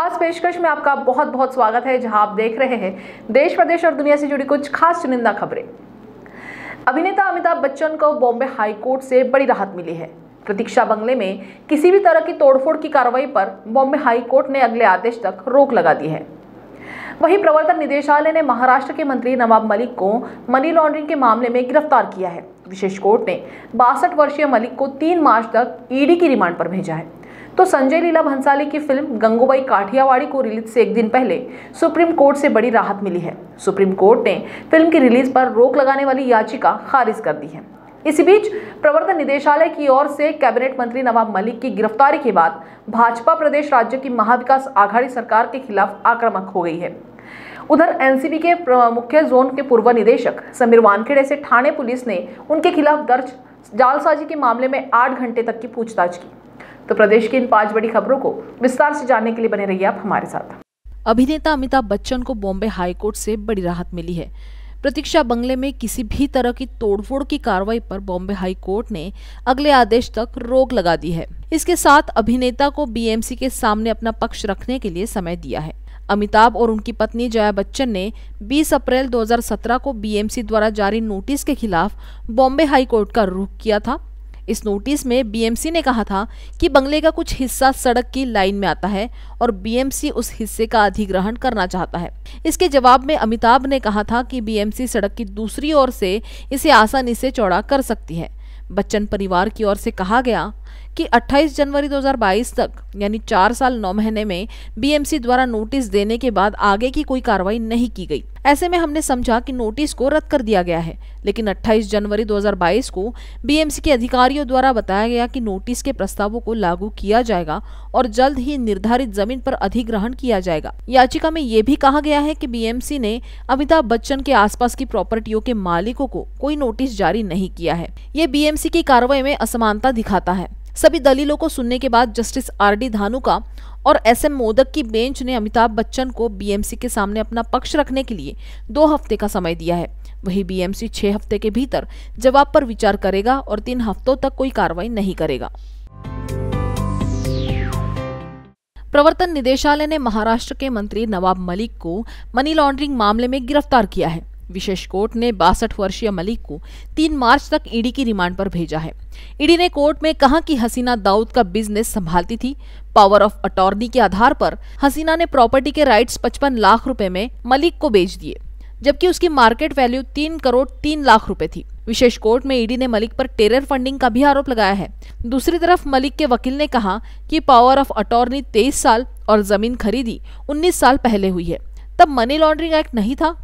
खास पेशकश में आपका बहुत बहुत स्वागत है जहां आप देख रहे हैं देश प्रदेश और दुनिया से जुड़ी कुछ खास चुनिंदा खबरें अभिनेता अमिताभ बच्चन को बॉम्बे हाईकोर्ट से बड़ी राहत मिली है प्रतीक्षा बंगले में किसी भी तरह की तोड़फोड़ की कार्रवाई पर बॉम्बे हाईकोर्ट ने अगले आदेश तक रोक लगा दी है वहीं प्रवर्तन निदेशालय ने महाराष्ट्र के मंत्री नवाब मलिक को मनी लॉन्ड्रिंग के मामले में गिरफ्तार किया है विशेष कोर्ट ने बासठ वर्षीय मलिक को तीन मार्च तक ईडी की रिमांड पर भेजा है तो संजय लीला भंसाली की फिल्म गंगूबाई काठियावाड़ी को रिलीज से एक दिन पहले सुप्रीम कोर्ट से बड़ी राहत मिली है सुप्रीम कोर्ट ने फिल्म की रिलीज पर रोक लगाने वाली याचिका खारिज कर दी है इसी बीच प्रवर्तन निदेशालय की ओर से कैबिनेट मंत्री नवाब मलिक की गिरफ्तारी के बाद भाजपा प्रदेश राज्य की महाविकास आघाड़ी सरकार के खिलाफ आक्रामक हो गई है उधर एनसीबी के मुख्य जोन के पूर्व निदेशक समीर वानखेड़े से ठाणे पुलिस ने उनके खिलाफ दर्ज जालसाजी के मामले में आठ घंटे तक की पूछताछ की तो प्रदेश की इन पांच बड़ी खबरों को विस्तार से जानने के लिए बने रहिए आप हमारे साथ अभिनेता अमिताभ बच्चन को बॉम्बे हाईकोर्ट से बड़ी राहत मिली है प्रतीक्षा बंगले में किसी भी तरह की तोड़फोड़ की कार्रवाई पर बॉम्बे हाई कोर्ट ने अगले आदेश तक रोक लगा दी है इसके साथ अभिनेता को बीएमसी के सामने अपना पक्ष रखने के लिए समय दिया है अमिताभ और उनकी पत्नी जया बच्चन ने 20 अप्रैल 2017 को बीएमसी द्वारा जारी नोटिस के खिलाफ बॉम्बे हाई कोर्ट का रुख किया था इस नोटिस में बीएमसी ने कहा था कि बंगले का कुछ हिस्सा सड़क की लाइन में आता है और बीएमसी उस हिस्से का अधिग्रहण करना चाहता है इसके जवाब में अमिताभ ने कहा था कि बीएमसी सड़क की दूसरी ओर से इसे आसानी से चौड़ा कर सकती है बच्चन परिवार की ओर से कहा गया कि 28 जनवरी 2022 तक यानी चार साल नौ महीने में बीएमसी द्वारा नोटिस देने के बाद आगे की कोई कार्रवाई नहीं की गई ऐसे में हमने समझा कि नोटिस को रद्द कर दिया गया है लेकिन 28 जनवरी 2022 को बीएमसी के अधिकारियों द्वारा बताया गया कि नोटिस के प्रस्तावों को लागू किया जाएगा और जल्द ही निर्धारित जमीन पर अधिग्रहण किया जाएगा याचिका में ये भी कहा गया है कि बीएमसी ने अमिताभ बच्चन के आसपास की प्रॉपर्टियों के मालिकों को कोई नोटिस जारी नहीं किया है ये बीएमसी की कार्रवाई में असमानता दिखाता है सभी दलीलों को सुनने के बाद जस्टिस आर डी धानुका और एस एम मोदक की बेंच ने अमिताभ बच्चन को बीएमसी के सामने अपना पक्ष रखने के लिए दो हफ्ते का समय दिया है वही बीएमसी छह हफ्ते के भीतर जवाब पर विचार करेगा और तीन हफ्तों तक कोई कार्रवाई नहीं करेगा प्रवर्तन निदेशालय ने महाराष्ट्र के मंत्री नवाब मलिक को मनी लॉन्ड्रिंग मामले में गिरफ्तार किया है विशेष कोर्ट ने बासठ वर्षीय मलिक को 3 मार्च तक ईडी की रिमांड पर भेजा है ईडी ने कोर्ट में कहा कि हसीना दाऊद का बिजनेस संभालती थी पावर ऑफ अटॉर्नी के आधार पर हसीना ने प्रॉपर्टी के राइट्स 55 लाख रुपए में मलिक को बेच दिए जबकि उसकी मार्केट वैल्यू तीन करोड़ तीन लाख रुपए थी विशेष कोर्ट में ईडी ने मलिक पर टेरर फंडिंग का भी आरोप लगाया है दूसरी तरफ मलिक के वकील ने कहा कि पावर ऑफ अटॉर्नी तेईस साल और जमीन खरीदी उन्नीस साल पहले हुई है तब मनी लॉन्ड्रिंग एक्ट नहीं था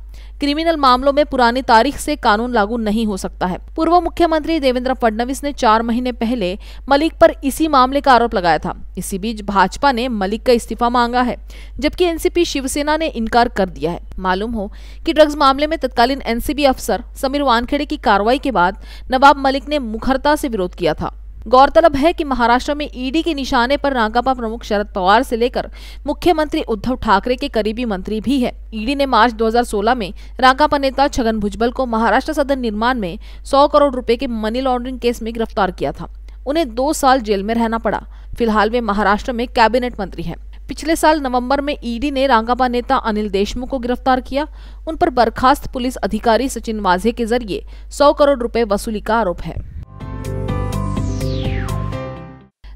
क्रिमिनल मामलों में पुरानी तारीख से कानून लागू नहीं हो सकता है पूर्व मुख्यमंत्री देवेंद्र फडणवीस ने चार महीने पहले मलिक पर इसी मामले का आरोप लगाया था इसी बीच भाजपा ने मलिक का इस्तीफा मांगा है जबकि एनसीपी शिवसेना ने इनकार कर दिया है मालूम हो कि ड्रग्स मामले में तत्कालीन एनसीबी अफसर समीर वानखेड़े की कार्रवाई के बाद नवाब मलिक ने मुखरता से विरोध किया था गौरतलब है कि महाराष्ट्र में ईडी के निशाने पर राकापा प्रमुख शरद पवार से लेकर मुख्यमंत्री उद्धव ठाकरे के करीबी मंत्री भी है ईडी ने मार्च 2016 में राकापा नेता छगन भुजबल को महाराष्ट्र सदन निर्माण में सौ करोड़ रूपए के मनी लॉन्ड्रिंग केस में गिरफ्तार किया था उन्हें दो साल जेल में रहना पड़ा फिलहाल वे महाराष्ट्र में कैबिनेट मंत्री है पिछले साल नवंबर में ईडी ने रांगापा नेता अनिल देशमुख को गिरफ्तार किया उन पर बर्खास्त पुलिस अधिकारी सचिन वाजे के जरिए 100 करोड़ रुपए वसूली का आरोप है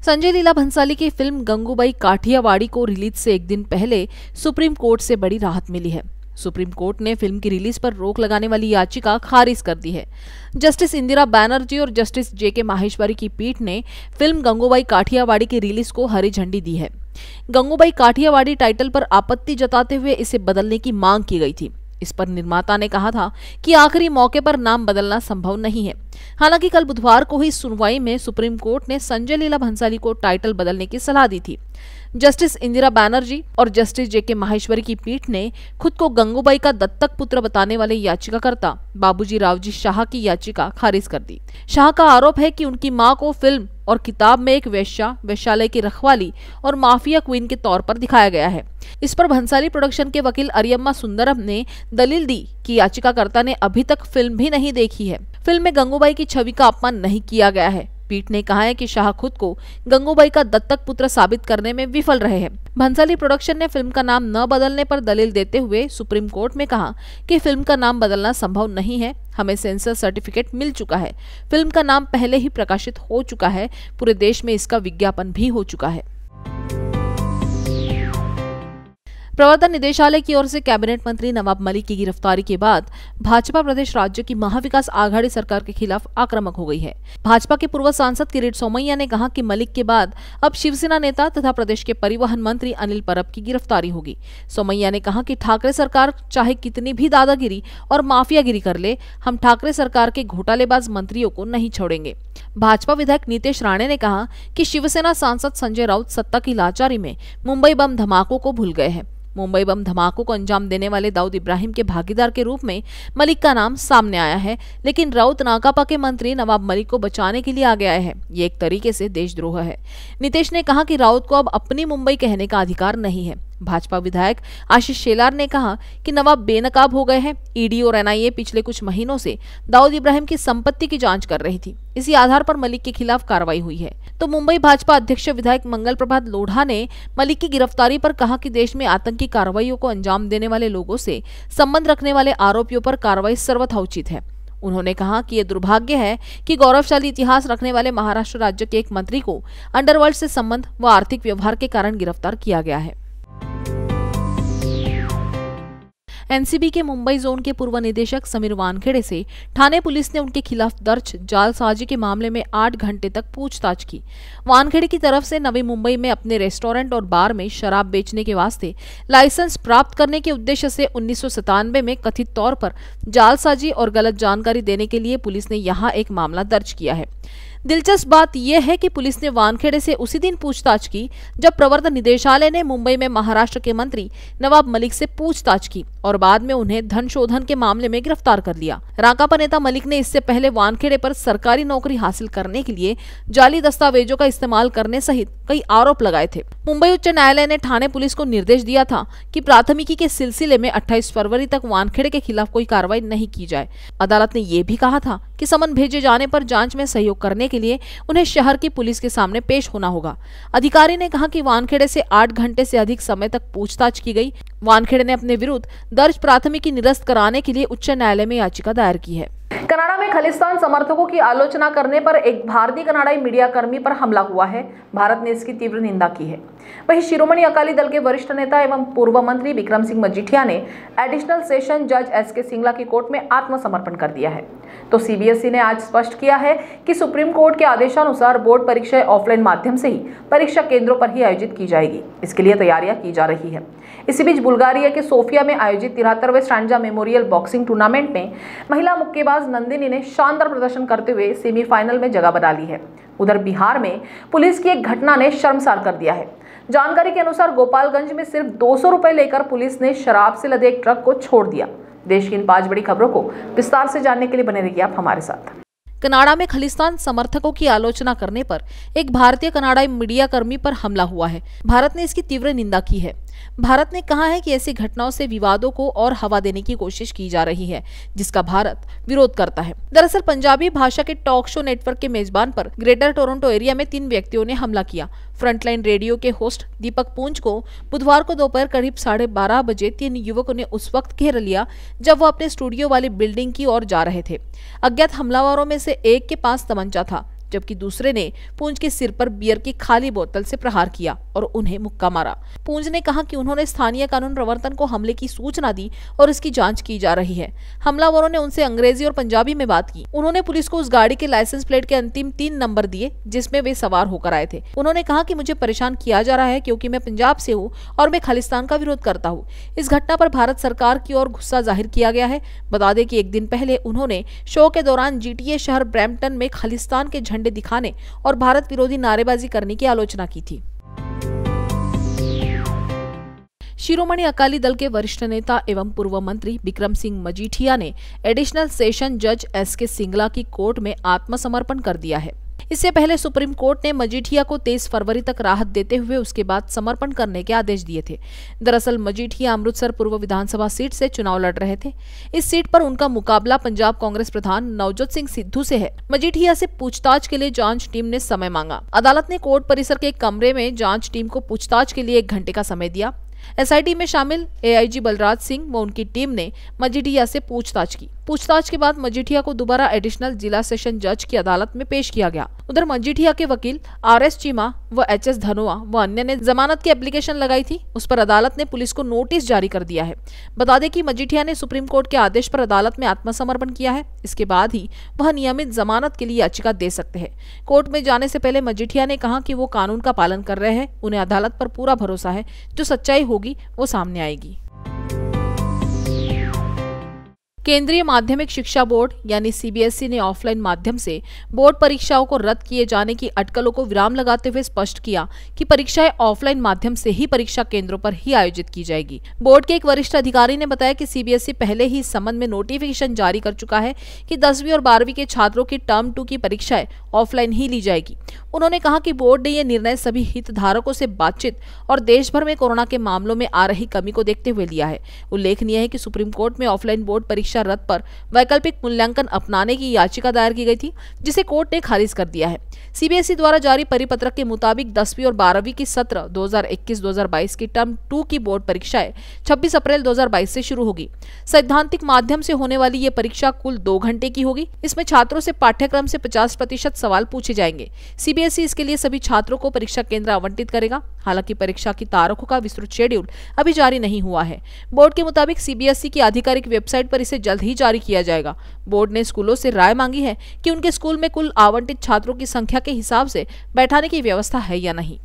संजय लीला भंसाली की फिल्म गंगूबाई काठियावाड़ी को रिलीज से एक दिन पहले सुप्रीम कोर्ट से बड़ी राहत मिली है सुप्रीम कोर्ट ने फिल्म की रिलीज पर रोक लगाने वाली याचिका खारिज कर दी है जस्टिस इंदिरा बैनर्जी और जस्टिस जे के माहेश्वरी की पीठ ने फिल्म गंगूबाई काठियावाड़ी की रिलीज को हरी झंडी दी है गंगूबाई काठियावाड़ी टाइटल पर आपत्ति जताते हुए इसे बदलने की मांग की गई थी इस पर निर्माता ने कहा था कि आखिरी मौके पर नाम बदलना संभव नहीं है हालांकि कल बुधवार को ही सुनवाई में सुप्रीम कोर्ट ने संजय लीला भंसाली को टाइटल बदलने की सलाह दी थी जस्टिस इंदिरा बैनर्जी और जस्टिस जेके माहेश्वरी की पीठ ने खुद को गंगूबाई का दत्तक पुत्र बताने वाले याचिकाकर्ता बाबूजी रावजी शाह की याचिका खारिज कर दी शाह का आरोप है कि उनकी मां को फिल्म और किताब में एक वेश्या वैश्यालय की रखवाली और माफिया क्वीन के तौर पर दिखाया गया है इस पर भंसाली प्रोडक्शन के वकील अरियम्मा सुंदरम ने दलील दी कि याचिकाकर्ता ने अभी तक फिल्म भी नहीं देखी है फिल्म में गंगूबाई की छवि का अपमान नहीं किया गया है पीठ ने कहा है कि शाह खुद को गंगूबाई का दत्तक पुत्र साबित करने में विफल रहे हैं भंसाली प्रोडक्शन ने फिल्म का नाम न बदलने पर दलील देते हुए सुप्रीम कोर्ट में कहा कि फिल्म का नाम बदलना संभव नहीं है हमें सेंसर सर्टिफिकेट मिल चुका है फिल्म का नाम पहले ही प्रकाशित हो चुका है पूरे देश में इसका विज्ञापन भी हो चुका है प्रवर्तन निदेशालय की ओर से कैबिनेट मंत्री नवाब मलिक की गिरफ्तारी के बाद भाजपा प्रदेश राज्य की महाविकास आघाड़ी सरकार के खिलाफ आक्रामक हो गई है भाजपा के पूर्व सांसद किरीट सोमैया ने कहा कि मलिक के बाद अब शिवसेना नेता तथा प्रदेश के परिवहन मंत्री अनिल परब की गिरफ्तारी होगी सोमैया ने कहा की ठाकरे सरकार चाहे कितनी भी दादागिरी और माफियागिरी कर ले हम ठाकरे सरकार के घोटालेबाज मंत्रियों को नहीं छोड़ेंगे भाजपा विधायक नीतेश राणे ने कहा कि शिवसेना सांसद संजय राउत सत्ता की लाचारी में मुंबई बम धमाकों को भूल गए हैं मुंबई बम धमाकों को अंजाम देने वाले दाऊद इब्राहिम के भागीदार के रूप में मलिक का नाम सामने आया है लेकिन राउत नाकापा के मंत्री नवाब मलिक को बचाने के लिए आ गया है ये एक तरीके से देशद्रोह है नीतीश ने कहा कि राउत को अब अपनी मुंबई कहने का अधिकार नहीं है भाजपा विधायक आशीष शेलार ने कहा कि नवाब बेनकाब हो गए हैं ईडी और एनआईए पिछले कुछ महीनों से दाऊद इब्राहिम की संपत्ति की जांच कर रही थी इसी आधार पर मलिक के खिलाफ कार्रवाई हुई है तो मुंबई भाजपा अध्यक्ष विधायक मंगल प्रभात लोढ़ा ने मलिक की गिरफ्तारी पर कहा कि देश में आतंकी कार्रवाईओं को अंजाम देने वाले लोगों से संबंध रखने वाले आरोपियों पर कार्रवाई सर्वथा उचित है उन्होंने कहा कि यह दुर्भाग्य है कि गौरवशाली इतिहास रखने वाले महाराष्ट्र राज्य के एक मंत्री को अंडरवर्ल्ड से संबंध व आर्थिक व्यवहार के कारण गिरफ्तार किया गया है एनसीबी के मुंबई जोन के पूर्व निदेशक समीर वानखेड़े से थाने पुलिस ने उनके खिलाफ दर्ज जालसाजी के मामले में आठ घंटे तक पूछताछ की वानखेड़े की तरफ से नवी मुंबई में अपने रेस्टोरेंट और बार में शराब बेचने के वास्ते लाइसेंस प्राप्त करने के उद्देश्य से उन्नीस में कथित तौर पर जालसाजी और गलत जानकारी देने के लिए पुलिस ने यहाँ एक मामला दर्ज किया है दिलचस्प बात यह है कि पुलिस ने वानखेड़े से उसी दिन पूछताछ की जब प्रवर्तन निदेशालय ने मुंबई में महाराष्ट्र के मंत्री नवाब मलिक से पूछताछ की और बाद में उन्हें धन शोधन के मामले में गिरफ्तार कर लिया राकापा नेता मलिक ने इससे पहले वानखेड़े पर सरकारी नौकरी हासिल करने के लिए जाली दस्तावेजों का इस्तेमाल करने सहित कई आरोप लगाए थे मुंबई उच्च न्यायालय ने थाने पुलिस को निर्देश दिया था की प्राथमिकी के सिलसिले में अट्ठाईस फरवरी तक वानखेड़े के खिलाफ कोई कार्रवाई नहीं की जाए अदालत ने यह भी कहा था की समन भेजे जाने पर जांच में सहयोग करने के लिए उन्हें शहर की पुलिस के सामने पेश होना होगा अधिकारी ने कहा कि वानखेड़े से आठ घंटे से अधिक समय तक पूछताछ की गई वानखेड़े ने अपने विरुद्ध दर्ज प्राथमिकी निरस्त कराने के लिए उच्च न्यायालय में याचिका दायर की है कनाडा में खालिस्तान समर्थकों की आलोचना करने पर एक भारतीय कनाडाई मीडिया कर्मी पर हमला हुआ है भारत ने इसकी तीव्र निंदा की है वहीं शिरोमणि अकाली दल के वरिष्ठ नेता एवं पूर्व मंत्री विक्रम सिंह मजिठिया ने एडिशनल सेशन जज एस के सिंगला की कोर्ट में आत्मसमर्पण कर दिया है तो सीबीएसई e ने आज स्पष्ट किया है कि सुप्रीम कोर्ट के आदेशानुसार बोर्ड परीक्षाएं ऑफलाइन माध्यम से ही परीक्षा केंद्रों पर ही आयोजित की जाएगी इसके लिए तैयारियां की जा रही है इसी बीच बुल्गारिया के सोफिया में आयोजित तिहत्तरवें स्टांजा मेमोरियल बॉक्सिंग टूर्नामेंट में महिला मुक्केबाज नंदिनी ने शानदार प्रदर्शन करते हुए सेमीफाइनल में जगह बना ली है उधर बिहार में पुलिस की एक घटना ने शर्मसार कर दिया है जानकारी के अनुसार गोपालगंज में सिर्फ दो सौ लेकर पुलिस ने शराब से लदे एक ट्रक को छोड़ दिया देश की इन पांच बड़ी खबरों को विस्तार से जानने के लिए बने रहिए आप हमारे साथ कनाडा में खालिस्तान समर्थकों की आलोचना करने पर एक भारतीय कनाडाई मीडिया कर्मी पर हमला हुआ है भारत ने इसकी तीव्र निंदा की है भारत ने कहा है कि ऐसी घटनाओं से विवादों को और हवा देने की कोशिश की जा रही है जिसका भारत विरोध करता है दरअसल पंजाबी भाषा के टॉक शो नेटवर्क के मेजबान पर ग्रेटर टोरंटो एरिया में तीन व्यक्तियों ने हमला किया फ्रंटलाइन रेडियो के होस्ट दीपक पूंज को बुधवार को दोपहर करीब साढ़े बारह बजे तीन युवकों ने उस वक्त घेर लिया जब वो अपने स्टूडियो वाली बिल्डिंग की ओर जा रहे थे अज्ञात हमलावरों में से से एक के पास तमंचा था जबकि दूसरे ने पूंज के सिर पर बियर की खाली बोतल से प्रहार किया और उन्हें मुक्का मारा पूंज ने कहा कि उन्होंने स्थानीय कानून प्रवर्तन को हमले की सूचना दी और इसकी जांच की जा रही है हमलावरों ने उनसे अंग्रेजी और पंजाबी में बात की उन्होंने पुलिस को उस गाड़ी के लाइसेंस प्लेट के अंतिम तीन नंबर दिए जिसमें वे सवार होकर आए थे उन्होंने कहा कि मुझे परेशान किया जा रहा है क्योंकि मैं पंजाब से हूँ और मैं खालिस्तान का विरोध करता हूँ इस घटना पर भारत सरकार की ओर गुस्सा जाहिर किया गया है बता दें कि एक दिन पहले उन्होंने शो के दौरान जीटीए शहर ब्रैम्पटन में खालिस्तान के झंडे झंडे दिखाने और भारत विरोधी नारेबाजी करने की आलोचना की थी शिरोमणि अकाली दल के वरिष्ठ नेता एवं पूर्व मंत्री बिक्रम सिंह मजीठिया ने एडिशनल सेशन जज एस के सिंगला की कोर्ट में आत्मसमर्पण कर दिया है इससे पहले सुप्रीम कोर्ट ने मजीठिया को तेईस फरवरी तक राहत देते हुए उसके बाद समर्पण करने के आदेश दिए थे दरअसल मजीठिया अमृतसर पूर्व विधानसभा सीट से चुनाव लड़ रहे थे इस सीट पर उनका मुकाबला पंजाब कांग्रेस प्रधान नवजोत सिंह सिद्धू से है मजीठिया से पूछताछ के लिए जांच टीम ने समय मांगा अदालत ने कोर्ट परिसर के कमरे में जांच टीम को पूछताछ के लिए एक घंटे का समय दिया एसआईटी में शामिल एआईजी बलराज सिंह व उनकी टीम ने मजीठिया से पूछताछ की पूछताछ के बाद मजिठिया को दोबारा एडिशनल जिला सेशन जज की अदालत में पेश किया गया उधर मजीठिया के वकील आर एस चीमा व एच एस धनोआ व अन्य ने जमानत की एप्लीकेशन लगाई थी उस पर अदालत ने पुलिस को नोटिस जारी कर दिया है बता दें कि मजिठिया ने सुप्रीम कोर्ट के आदेश पर अदालत में आत्मसमर्पण किया है इसके बाद ही वह नियमित जमानत के लिए याचिका दे सकते हैं कोर्ट में जाने से पहले मजिठिया ने कहा कि वो कानून का पालन कर रहे हैं उन्हें अदालत पर पूरा भरोसा है जो सच्चाई होगी वो सामने आएगी केंद्रीय माध्यमिक शिक्षा बोर्ड यानी सीबीएसई e ने ऑफलाइन माध्यम से बोर्ड परीक्षाओं को रद्द किए जाने की अटकलों को विराम लगाते हुए स्पष्ट किया कि परीक्षाएं ऑफलाइन माध्यम से ही परीक्षा केंद्रों पर ही आयोजित की जाएगी बोर्ड के एक वरिष्ठ अधिकारी ने बताया कि सीबीएसई e पहले ही इस संबंध में नोटिफिकेशन जारी कर चुका है की दसवीं और बारहवीं के छात्रों की टर्म टू की परीक्षाएं ऑफलाइन ही ली जाएगी उन्होंने कहा की बोर्ड ने यह निर्णय सभी हितधारकों से बातचीत और देश भर में कोरोना के मामलों में आ रही कमी को देखते हुए लिया है उल्लेखनीय है की सुप्रीम कोर्ट में ऑफलाइन बोर्ड परीक्षा परीक्षा रद्द पर वैकल्पिक मूल्यांकन अपनाने की याचिका दायर की गई थी जिसे कोर्ट ने खारिज कर दिया है सीबीएसई द्वारा जारी परिपत्रक के मुताबिक दसवीं और बारहवीं की सत्र 2021-2022 की टर्म टू की बोर्ड परीक्षाएं छब्बीस अप्रैल दो से शुरू होगी सैद्धांतिक माध्यम से होने वाली ये परीक्षा कुल दो घंटे की होगी इसमें छात्रों से पाठ्यक्रम से पचास प्रतिशत सवाल पूछे जाएंगे सीबीएसई इसके लिए सभी छात्रों को परीक्षा केंद्र आवंटित करेगा हालांकि परीक्षा की तारीखों का विस्तृत शेड्यूल अभी जारी नहीं हुआ है बोर्ड के मुताबिक सीबीएसई e की आधिकारिक वेबसाइट पर इसे जल्द ही जारी किया जाएगा बोर्ड ने स्कूलों से राय मांगी है कि उनके स्कूल में कुल आवंटित छात्रों की संख्या के हिसाब से बैठाने की व्यवस्था है या नहीं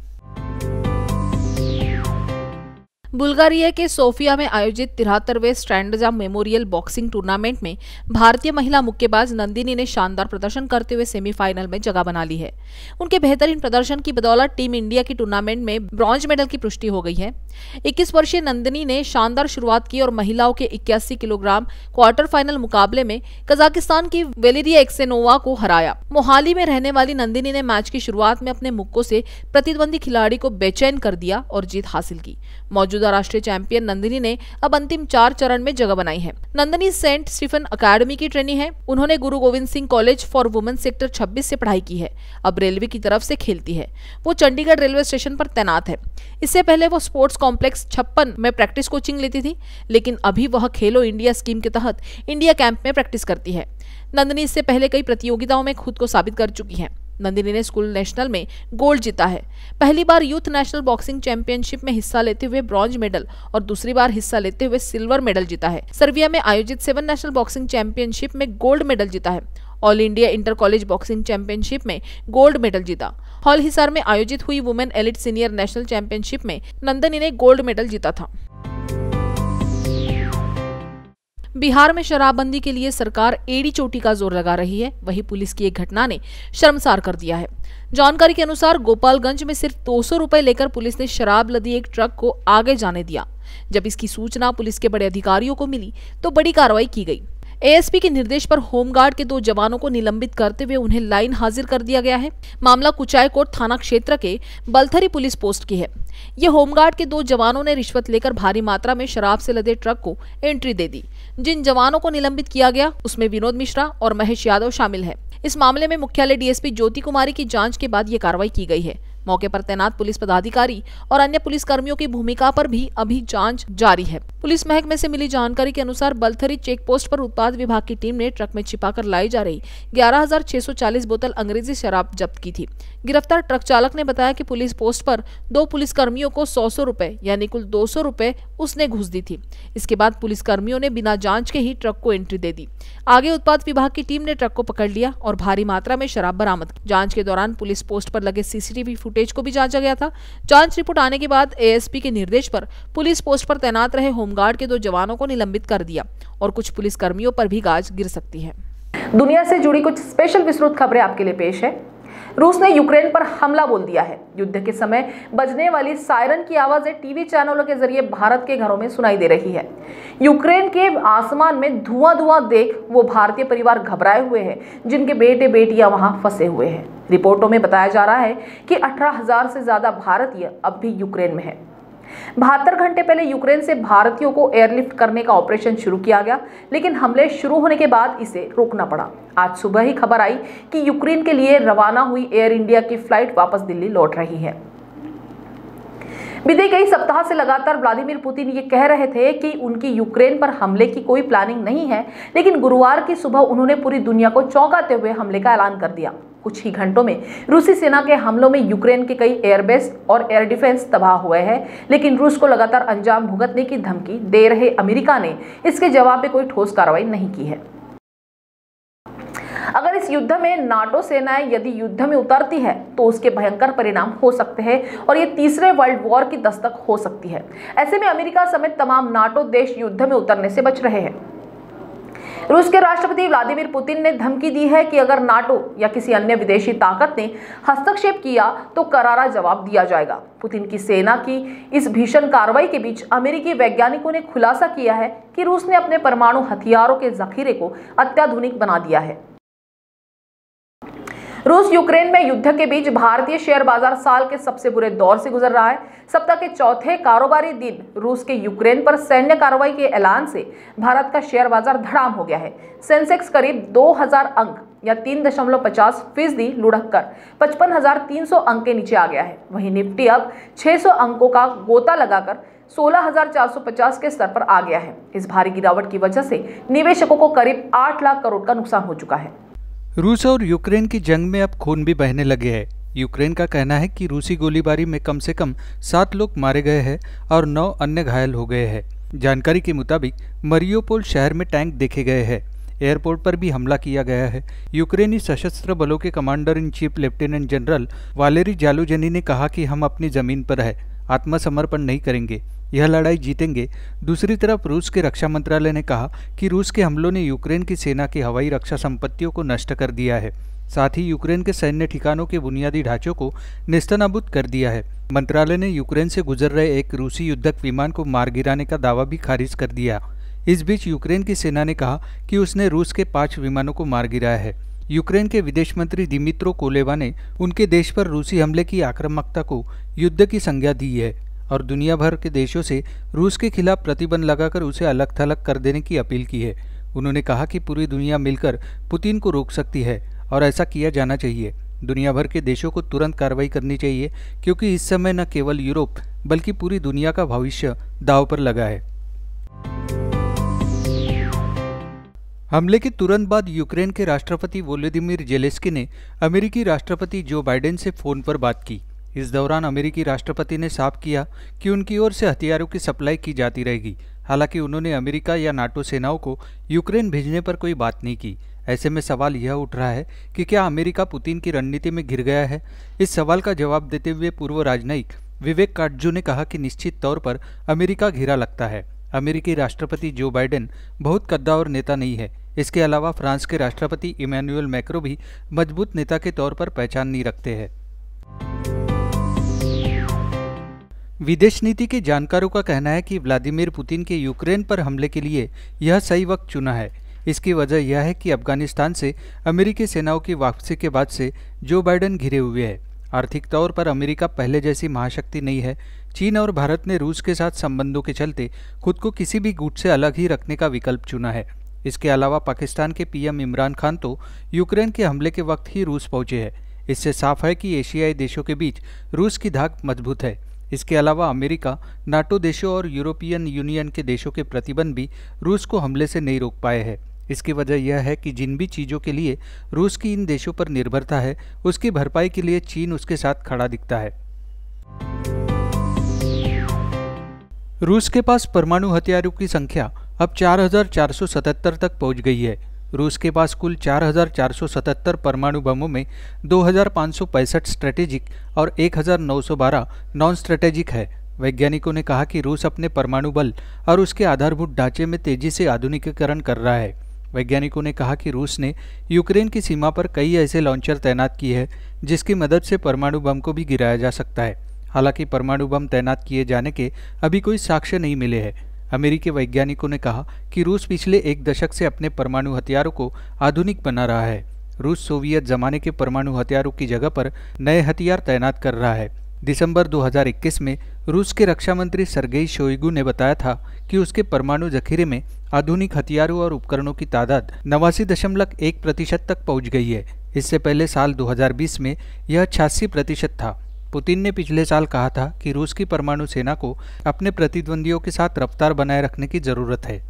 बुल्गारिया के सोफिया में आयोजित तिहत्तरवे स्ट्रैंडजा मेमोरियल बॉक्सिंग टूर्नामेंट में भारतीय महिला मुक्केबाज नंदिनी ने शानदार प्रदर्शन करते हुए सेमीफाइनल में जगह बना ली है उनके बेहतरीन प्रदर्शन की बदौलत टीम इंडिया की टूर्नामेंट में ब्रॉन्ज मेडल की पुष्टि हो गई है इक्कीस वर्षीय नंदिनी ने शानदार शुरुआत की और महिलाओं के इक्यासी किलोग्राम क्वार्टर फाइनल मुकाबले में कजाकिस्तान की वेलेरिया एक्सेनोवा को हराया मोहाली में रहने वाली नंदिनी ने मैच की शुरुआत में अपने मुक्कों से प्रतिद्वंदी खिलाड़ी को बेचैन कर दिया और जीत हासिल की मौजूदा मौजूदा राष्ट्रीय चैंपियन नंदिनी ने अब अंतिम चार चरण में जगह बनाई है नंदिनी सेंट स्टीफन अकेडमी की ट्रेनी है उन्होंने Guru Gobind Singh college for women sector 26 से पढ़ाई की है अब रेलवे की तरफ से खेलती है वो चंडीगढ़ रेलवे स्टेशन पर तैनात है इससे पहले वो स्पोर्ट्स कॉम्प्लेक्स छप्पन में प्रैक्टिस कोचिंग लेती थी लेकिन अभी वह खेलो इंडिया स्कीम के तहत इंडिया कैंप में प्रैक्टिस करती है नंदनी इससे पहले कई प्रतियोगिताओं में खुद को साबित कर चुकी है नंदिनी ने स्कूल नेशनल में गोल्ड जीता है पहली बार यूथ नेशनल बॉक्सिंग चैंपियनशिप में हिस्सा लेते हुए ब्रॉन्ज मेडल और दूसरी बार हिस्सा लेते हुए सिल्वर मेडल जीता है सर्बिया में आयोजित सेवन नेशनल बॉक्सिंग चैंपियनशिप में गोल्ड मेडल जीता है all India inter college boxing championship में गोल्ड मेडल जीता हॉल हिसार में आयोजित हुई women elite senior national championship में नंदनी ने गोल्ड मेडल जीता था बिहार में शराबबंदी के लिए सरकार एड़ी चोटी का जोर लगा रही है वहीं पुलिस की एक घटना ने शर्मसार कर दिया है जानकारी के अनुसार गोपालगंज में सिर्फ दो सौ रुपए लेकर पुलिस ने शराब लदी एक ट्रक को आगे जाने दिया जब इसकी सूचना पुलिस के बड़े अधिकारियों को मिली तो बड़ी कार्रवाई की गई एएसपी के निर्देश पर होमगार्ड के दो जवानों को निलंबित करते हुए उन्हें लाइन हाजिर कर दिया गया है मामला कुचायकोट थाना क्षेत्र के बलथरी पुलिस पोस्ट की है ये होमगार्ड के दो जवानों ने रिश्वत लेकर भारी मात्रा में शराब से लदे ट्रक को एंट्री दे दी जिन जवानों को निलंबित किया गया उसमें विनोद मिश्रा और महेश यादव शामिल है इस मामले में मुख्यालय डीएसपी ज्योति कुमारी की जाँच के बाद ये कार्रवाई की गई है मौके पर तैनात पुलिस पदाधिकारी और अन्य पुलिसकर्मियों की भूमिका पर भी अभी जांच जारी है पुलिस महकमे से मिली जानकारी के अनुसार बलथरी चेक पोस्ट पर उत्पाद विभाग की टीम ने ट्रक में कर लाई जा रही ग्यारह बोतल अंग्रेजी शराब जब्त की थी गिरफ्तार ट्रक चालक ने बताया की पुलिस पोस्ट पर दो पुलिसकर्मियों को सौ सौ रूपए यानी कुल दो सौ रूपए उसने घुस दी थी इसके बाद पुलिसकर्मियों ने बिना जांच के ही ट्रक को एंट्री दे दी आगे उत्पाद विभाग की टीम ने ट्रक को पकड़ लिया और भारी मात्रा में शराब बरामद जांच के दौरान पुलिस पोस्ट पर लगे सीसीटीवी फुटेज फुटेज को भी जांचा गया था जांच रिपोर्ट आने के बाद एएसपी के निर्देश पर पुलिस पोस्ट पर तैनात रहे होमगार्ड के दो जवानों को निलंबित कर दिया और कुछ पुलिस कर्मियों पर भी गाज गिर सकती है दुनिया से जुड़ी कुछ स्पेशल विस्तृत खबरें आपके लिए पेश है रूस ने यूक्रेन पर हमला बोल दिया है युद्ध के समय बजने वाली सायरन की आवाज़ें टीवी चैनलों के जरिए भारत के घरों में सुनाई दे रही है यूक्रेन के आसमान में धुआं धुआं देख वो भारतीय परिवार घबराए हुए हैं जिनके बेटे बेटियां वहां फंसे हुए हैं रिपोर्टों में बताया जा रहा है कि अठारह से ज़्यादा भारतीय अब भी यूक्रेन में है बहत्तर घंटे पहले यूक्रेन से भारतीयों को एयरलिफ्ट करने का ऑपरेशन शुरू किया गया लेकिन हमले शुरू होने के बाद इसे रोकना पड़ा आज सुबह ही खबर आई कि यूक्रेन के लिए रवाना हुई एयर इंडिया की फ्लाइट वापस दिल्ली लौट रही है बीते कई सप्ताह से लगातार व्लादिमीर पुतिन ये कह रहे थे कि उनकी यूक्रेन पर हमले की कोई प्लानिंग नहीं है लेकिन गुरुवार की सुबह उन्होंने पूरी दुनिया को चौंकाते हुए हमले का ऐलान कर दिया कुछ ही घंटों में रूसी सेना के हमलों में यूक्रेन के कई एयरबेस और एयर डिफेंस तबाह हुए हैं लेकिन रूस को लगातार अंजाम भुगतने की धमकी दे रहे अमेरिका ने इसके जवाब में कोई ठोस कार्रवाई नहीं की है अगर इस युद्ध में नाटो सेनाएं यदि युद्ध में उतरती है तो उसके भयंकर परिणाम हो सकते हैं और ये तीसरे वर्ल्ड वॉर की दस्तक हो सकती है ऐसे में अमेरिका समेत तमाम नाटो देश युद्ध में उतरने से बच रहे हैं रूस के राष्ट्रपति व्लादिमीर पुतिन ने धमकी दी है कि अगर नाटो या किसी अन्य विदेशी ताकत ने हस्तक्षेप किया तो करारा जवाब दिया जाएगा पुतिन की सेना की इस भीषण कार्रवाई के बीच अमेरिकी वैज्ञानिकों ने खुलासा किया है कि रूस ने अपने परमाणु हथियारों के जखीरे को अत्याधुनिक बना दिया है रूस यूक्रेन में युद्ध के बीच भारतीय शेयर बाजार साल के सबसे बुरे दौर से गुजर रहा है सप्ताह के चौथे कारोबारी दिन रूस के यूक्रेन पर सैन्य कार्रवाई के ऐलान से भारत का शेयर बाजार धड़ाम हो गया है सेंसेक्स करीब 2000 अंक या तीन दशमलव पचास फीसदी लुढ़क कर पचपन हजार तीन सौ अंक के नीचे आ गया है वहीं निफ्टी अब 600 अंकों का गोता लगाकर 16,450 के स्तर पर आ गया है इस भारी गिरावट की वजह से निवेशकों को करीब 8 लाख करोड़ का नुकसान हो चुका है रूस और यूक्रेन की जंग में अब खून भी बहने लगे है यूक्रेन का कहना है कि रूसी गोलीबारी में कम से कम सात लोग मारे गए हैं और नौ अन्य घायल हो गए हैं जानकारी के मुताबिक मरियोपोल शहर में टैंक देखे गए हैं एयरपोर्ट पर भी हमला किया गया है यूक्रेनी सशस्त्र बलों के commander in chief lieutenant general Valery Zaluzhny ने कहा कि हम अपनी जमीन पर है आत्मसमर्पण नहीं करेंगे यह लड़ाई जीतेंगे दूसरी तरफ रूस के रक्षा मंत्रालय ने कहा कि रूस के हमलों ने यूक्रेन की सेना की हवाई रक्षा संपत्तियों को नष्ट कर दिया है साथ ही यूक्रेन के सैन्य ठिकानों के बुनियादी ढांचों को निस्तनाबूद कर दिया है मंत्रालय ने यूक्रेन से गुजर रहे एक रूसी युद्धक विमान को मार गिराने का दावा भी खारिज कर दिया इस बीच यूक्रेन की सेना ने कहा कि उसने रूस के पांच विमानों को मार गिराया है यूक्रेन के विदेश मंत्री दिमित्रो कोलेवा ने उनके देश पर रूसी हमले की आक्रामकता को युद्ध की संज्ञा दी है और दुनिया भर के देशों से रूस के खिलाफ प्रतिबंध लगाकर उसे अलग थलग कर देने की अपील की है उन्होंने कहा कि पूरी दुनिया मिलकर पुतिन को रोक सकती है और ऐसा किया जाना चाहिए दुनिया भर के देशों को तुरंत कार्रवाई करनी चाहिए क्योंकि इस समय न केवल यूरोप बल्कि पूरी दुनिया का भविष्य दाव पर लगा है हमले के तुरंत बाद यूक्रेन के राष्ट्रपति वोलोदिमिर जेलेस्की ने अमेरिकी राष्ट्रपति जो बाइडेन से फोन पर बात की इस दौरान अमेरिकी राष्ट्रपति ने साफ किया कि उनकी ओर से हथियारों की सप्लाई की जाती रहेगी हालांकि उन्होंने अमेरिका या नाटो सेनाओं को यूक्रेन भेजने पर कोई बात नहीं की ऐसे में सवाल यह उठ रहा है कि क्या अमेरिका पुतिन की रणनीति में घिर गया है इस सवाल का जवाब देते हुए पूर्व राजनयिक विवेक काटजू ने कहा कि निश्चित तौर पर अमेरिका घिरा लगता है अमेरिकी राष्ट्रपति जो बाइडेन बहुत कद्दावर नेता नहीं है इसके अलावा फ्रांस के राष्ट्रपति इमैनुअल मैक्रो भी मजबूत नेता के तौर पर पहचान नहीं रखते हैं विदेश नीति के जानकारों का कहना है कि व्लादिमीर पुतिन के यूक्रेन पर हमले के लिए यह सही वक्त चुना है इसकी वजह यह है कि अफगानिस्तान से अमेरिकी सेनाओं की वापसी के बाद से जो बाइडन घिरे हुए हैं आर्थिक तौर पर अमेरिका पहले जैसी महाशक्ति नहीं है चीन और भारत ने रूस के साथ संबंधों के चलते खुद को किसी भी गुट से अलग ही रखने का विकल्प चुना है इसके अलावा पाकिस्तान के पीएम इमरान खान तो यूक्रेन के हमले के वक्त ही रूस पहुंचे हैं इससे साफ है कि एशियाई देशों के बीच रूस की धाक मजबूत है इसके अलावा अमेरिका नाटो देशों और यूरोपियन यूनियन के देशों के प्रतिबंध भी रूस को हमले से नहीं रोक पाए हैं इसकी वजह यह है कि जिन भी चीज़ों के लिए रूस की इन देशों पर निर्भरता है उसकी भरपाई के लिए चीन उसके साथ खड़ा दिखता है रूस के पास परमाणु हथियारों की संख्या अब 4,477 तक पहुंच गई है रूस के पास कुल 4,477 परमाणु बमों में दो स्ट्रेटेजिक और 1,912 नॉन स्ट्रेटेजिक है वैज्ञानिकों ने कहा कि रूस अपने परमाणु बल और उसके आधारभूत ढांचे में तेजी से आधुनिकीकरण कर रहा है वैज्ञानिकों ने कहा कि रूस ने यूक्रेन की सीमा पर कई ऐसे लॉन्चर तैनात किए हैं जिसकी मदद से परमाणु बम को भी गिराया जा सकता है हालांकि परमाणु बम तैनात किए जाने के अभी कोई साक्ष्य नहीं मिले हैं अमेरिकी वैज्ञानिकों ने कहा कि रूस पिछले एक दशक से अपने परमाणु हथियारों को आधुनिक बना रहा है रूस सोवियत जमाने के परमाणु हथियारों की जगह पर नए हथियार तैनात कर रहा है दिसंबर 2021 में रूस के रक्षा मंत्री सरगेई शोइगु ने बताया था कि उसके परमाणु जखीरे में आधुनिक हथियारों और उपकरणों की तादाद नवासी दशमलव एक प्रतिशत तक पहुंच गई है इससे पहले साल 2020 में यह छियासी प्रतिशत था पुतिन ने पिछले साल कहा था कि रूस की परमाणु सेना को अपने प्रतिद्वंदियों के साथ रफ्तार बनाए रखने की जरूरत है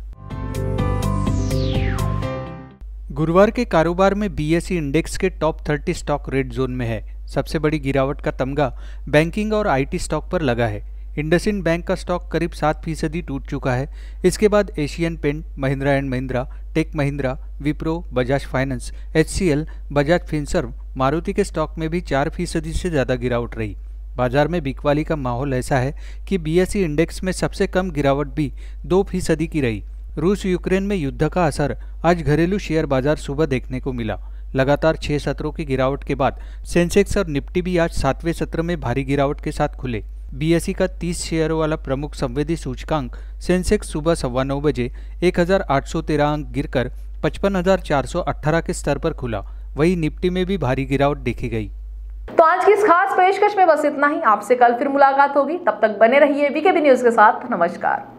गुरुवार के कारोबार में बीएसई इंडेक्स e के टॉप 30 स्टॉक रेड जोन में है सबसे बड़ी गिरावट का तमगा बैंकिंग और आईटी स्टॉक पर लगा है इंडसिन बैंक का स्टॉक करीब सात फीसदी टूट चुका है इसके बाद Asian paint Mahindra and Mahindra tech Mahindra Wipro Bajaj finance H Bajaj Finserv Maruti के स्टॉक में भी चार फीसदी से ज़्यादा गिरावट रही बाजार में बिकवाली का माहौल ऐसा है कि बीएसई इंडेक्स e में सबसे कम गिरावट भी दो फीसदी की रही रूस यूक्रेन में युद्ध का असर आज घरेलू शेयर बाजार सुबह देखने को मिला लगातार छह सत्रों की गिरावट के बाद सेंसेक्स और निफ्टी भी आज सातवें सत्र में भारी गिरावट के साथ खुले बीएसई e का 30 शेयरों वाला प्रमुख संवेदी सूचकांक सेंसेक्स सुबह सवा नौ बजे 1813 अंक गिरकर 55,418 के स्तर पर खुला वहीं निफ्टी में भी भारी गिरावट देखी गई तो आज की इस खास पेशकश में बस इतना ही आपसे कल फिर मुलाकात होगी तब तक बने रहिए बीकेबी न्यूज के साथ नमस्कार